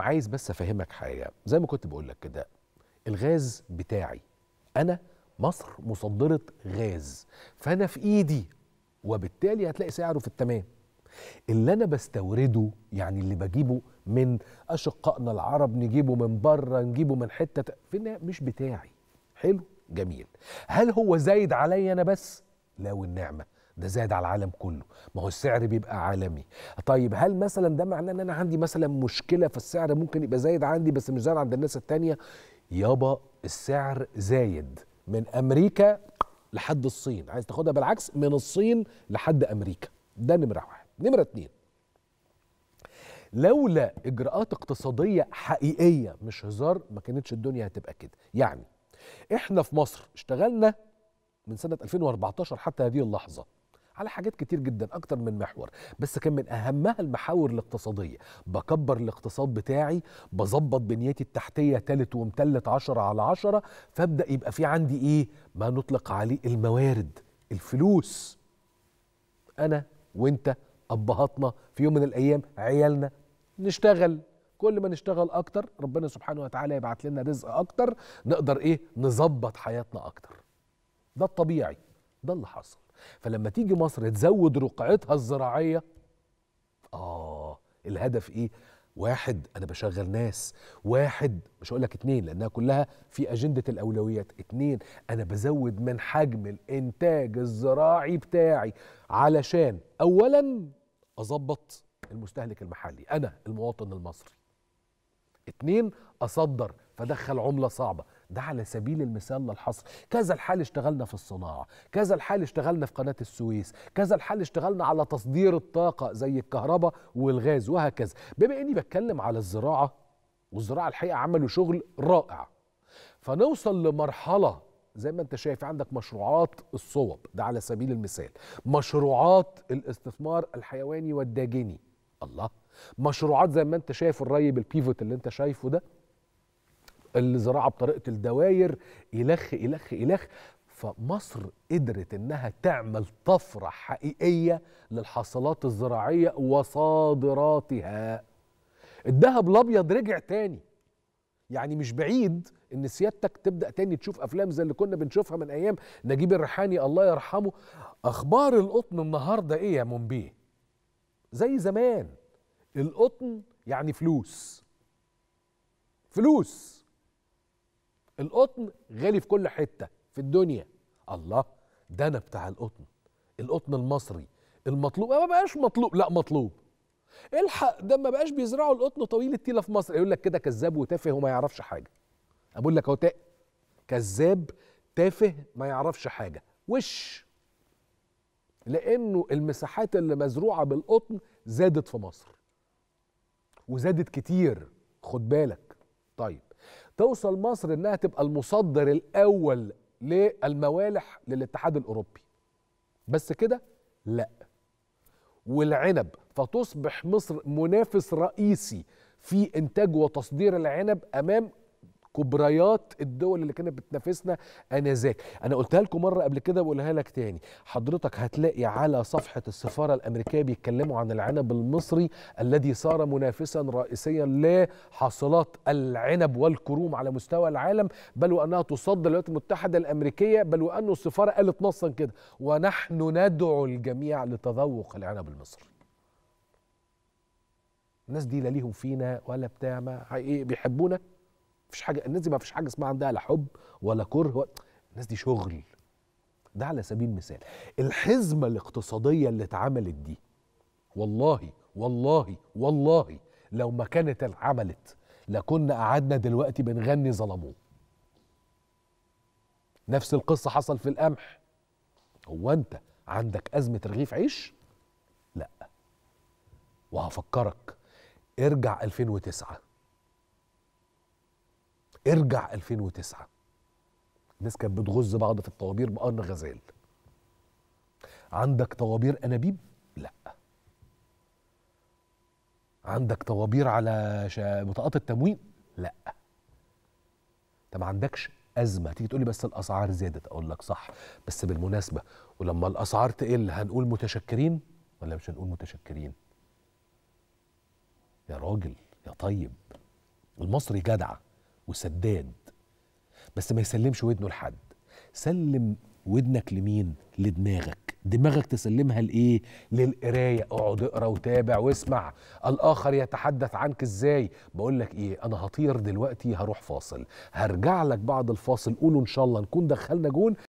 عايز بس افهمك حاجه زي ما كنت بقول لك كده الغاز بتاعي انا مصر مصدره غاز فانا في ايدي وبالتالي هتلاقي سعره في التمام اللي انا بستورده يعني اللي بجيبه من اشقائنا العرب نجيبه من بره نجيبه من حته فينا مش بتاعي حلو جميل هل هو زايد عليا انا بس لا والنعمه ده زاد على العالم كله ما هو السعر بيبقى عالمي طيب هل مثلا ده معناه ان انا عندي مثلا مشكله في السعر ممكن يبقى زايد عندي بس مش زايد عند الناس التانية يابا السعر زايد من امريكا لحد الصين عايز تاخدها بالعكس من الصين لحد امريكا ده نمره واحد نمره اتنين لولا اجراءات اقتصاديه حقيقيه مش هزار ما كانتش الدنيا هتبقى كده يعني احنا في مصر اشتغلنا من سنه 2014 حتى هذه اللحظه على حاجات كتير جدا اكتر من محور بس كان من اهمها المحاور الاقتصاديه بكبر الاقتصاد بتاعي بظبط بنيتي التحتيه تالت ومتلت عشرة على عشرة فابدا يبقى في عندي ايه ما نطلق عليه الموارد الفلوس انا وانت ابهاتنا في يوم من الايام عيالنا نشتغل كل ما نشتغل اكتر ربنا سبحانه وتعالى يبعت لنا رزق اكتر نقدر ايه نظبط حياتنا اكتر ده الطبيعي ده اللي حصل فلما تيجي مصر تزود رقعتها الزراعيه اه الهدف ايه واحد انا بشغل ناس واحد مش هقول لك اتنين لانها كلها في اجنده الاولويات اتنين انا بزود من حجم الانتاج الزراعي بتاعي علشان اولا اظبط المستهلك المحلي انا المواطن المصري اتنين اصدر فدخل عمله صعبه ده على سبيل المثال للحصر كذا الحال اشتغلنا في الصناعة كذا الحال اشتغلنا في قناة السويس كذا الحال اشتغلنا على تصدير الطاقة زي الكهرباء والغاز وهكذا بما اني بتكلم على الزراعة والزراعة الحقيقة عملوا شغل رائع فنوصل لمرحلة زي ما انت شايف عندك مشروعات الصوب ده على سبيل المثال مشروعات الاستثمار الحيواني والداجني الله مشروعات زي ما انت شايف الري بالبيفوت اللي انت شايفه ده الزراعه بطريقه الدواير الخ الخ الخ فمصر قدرت انها تعمل طفره حقيقيه للحصلات الزراعيه وصادراتها الذهب الابيض رجع تاني يعني مش بعيد ان سيادتك تبدا تاني تشوف افلام زي اللي كنا بنشوفها من ايام نجيب الريحاني الله يرحمه اخبار القطن النهارده ايه يا منبيه زي زمان القطن يعني فلوس فلوس القطن غالي في كل حته في الدنيا الله ده انا بتاع القطن القطن المصري المطلوب ما بقاش مطلوب لا مطلوب الحق ده ما بقاش بيزرعوا القطن طويل التيله في مصر يقول لك كده كذاب وتافه وما يعرفش حاجه اقول لك اهو كذاب تافه ما يعرفش حاجه وش لانه المساحات اللي مزروعه بالقطن زادت في مصر وزادت كتير خد بالك طيب توصل مصر انها تبقى المصدر الاول للموالح للاتحاد الاوروبي بس كده لا والعنب فتصبح مصر منافس رئيسي في انتاج وتصدير العنب امام كبريات الدول اللي كانت بتنافسنا انذاك انا قلتها لكم مره قبل كده بقولها لك تاني حضرتك هتلاقي على صفحه السفاره الامريكيه بيتكلموا عن العنب المصري الذي صار منافسا رئيسيا لحاصلات العنب والكروم على مستوى العالم بل وانها تصدر للولايات المتحده الامريكيه بل وانه السفاره قالت نصا كده ونحن ندعو الجميع لتذوق العنب المصري الناس دي لا ليهم فينا ولا بتاع ما حقيقي إيه، بيحبونا فيش حاجه الناس دي ما فيش حاجه اسمها عندها لا حب ولا كره الناس دي شغل ده على سبيل المثال الحزمه الاقتصاديه اللي اتعملت دي والله والله والله لو ما كانت اتعملت لكنا قعدنا دلوقتي بنغني ظلموه نفس القصه حصل في القمح هو انت عندك ازمه رغيف عيش لا وهفكرك ارجع 2009 ارجع 2009 الناس كانت بتغز بعض في الطوابير بقرن غزال عندك طوابير انابيب لا عندك طوابير على بطاقات التموين لا انت ما عندكش ازمه تيجي تقولي بس الاسعار زادت اقول لك صح بس بالمناسبه ولما الاسعار تقل هنقول متشكرين ولا مش هنقول متشكرين يا راجل يا طيب المصري جدع وسداد بس ما يسلمش ودنه لحد سلم ودنك لمين لدماغك دماغك تسلمها لايه للقرايه اقعد اقرا وتابع واسمع الاخر يتحدث عنك ازاي بقول لك ايه انا هطير دلوقتي هروح فاصل هرجع لك بعد الفاصل قولوا ان شاء الله نكون دخلنا جون